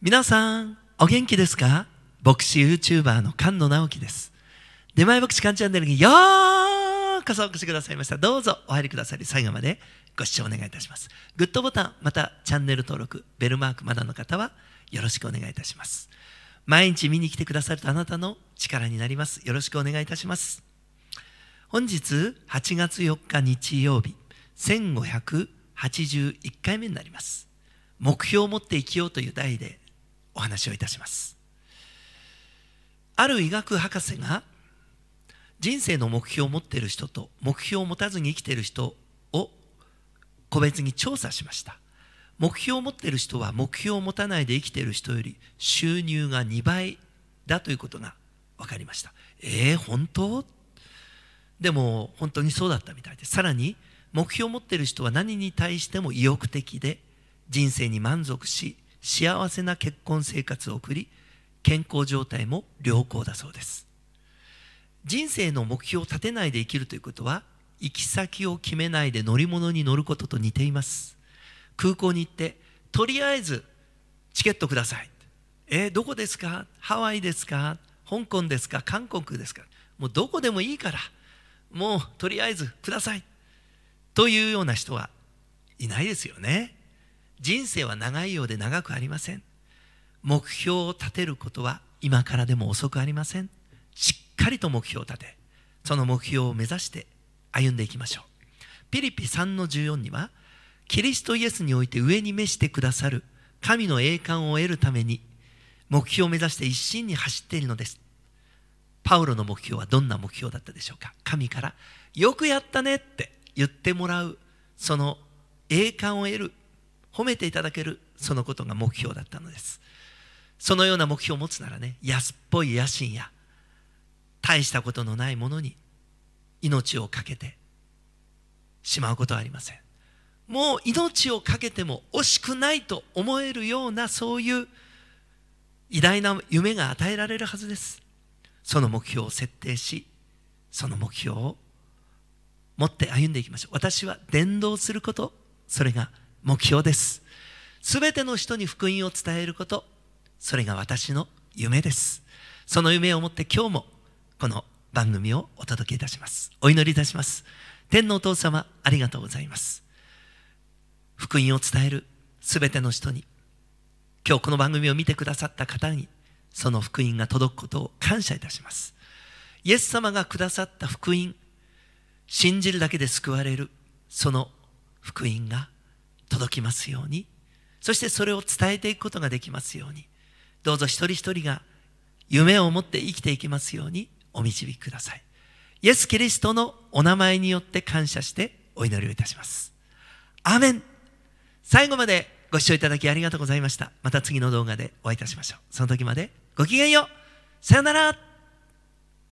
皆さん、お元気ですか牧師 YouTuber の菅野直樹です。出前牧師菅チャンネルにようこそお越しくださいました。どうぞお入りくださり、最後までご視聴お願いいたします。グッドボタン、またチャンネル登録、ベルマークまだの方はよろしくお願いいたします。毎日見に来てくださるとあなたの力になります。よろしくお願いいたします。本日8月4日日曜日、1581回目になります。目標を持って生きようという題でお話をいたしますある医学博士が人生の目標を持っている人と目標を持たずに生きている人を個別に調査しました目標を持っている人は目標を持たないで生きている人より収入が2倍だということが分かりましたえー、本当でも本当にそうだったみたいでさらに目標を持っている人は何に対しても意欲的で人生に満足し幸せな結婚生活を送り健康状態も良好だそうです人生の目標を立てないで生きるということは行き先を決めないで乗り物に乗ることと似ています空港に行ってとりあえずチケットくださいえー、どこですかハワイですか香港ですか韓国ですかもうどこでもいいからもうとりあえずくださいというような人はいないですよね人生は長いようで長くありません目標を立てることは今からでも遅くありませんしっかりと目標を立てその目標を目指して歩んでいきましょうピリピ3の14にはキリストイエスにおいて上に召してくださる神の栄冠を得るために目標を目指して一心に走っているのですパウロの目標はどんな目標だったでしょうか神から「よくやったね」って言ってもらうその栄冠を得る褒めていただけるそのことが目標だったのですそのような目標を持つならね安っぽい野心や大したことのないものに命を懸けてしまうことはありませんもう命を懸けても惜しくないと思えるようなそういう偉大な夢が与えられるはずですその目標を設定しその目標を持って歩んでいきましょう私は伝道することそれが目標です。すべての人に福音を伝えること、それが私の夢です。その夢を持って今日もこの番組をお届けいたします。お祈りいたします。天のお父様、ありがとうございます。福音を伝えるすべての人に、今日この番組を見てくださった方に、その福音が届くことを感謝いたします。イエス様がくださった福音、信じるだけで救われる、その福音が届きますようにそしてそれを伝えていくことができますようにどうぞ一人一人が夢を持って生きていきますようにお導きくださいイエス・キリストのお名前によって感謝してお祈りをいたしますアーメン最後までご視聴いただきありがとうございましたまた次の動画でお会いいたしましょうその時までごきげんようさよなら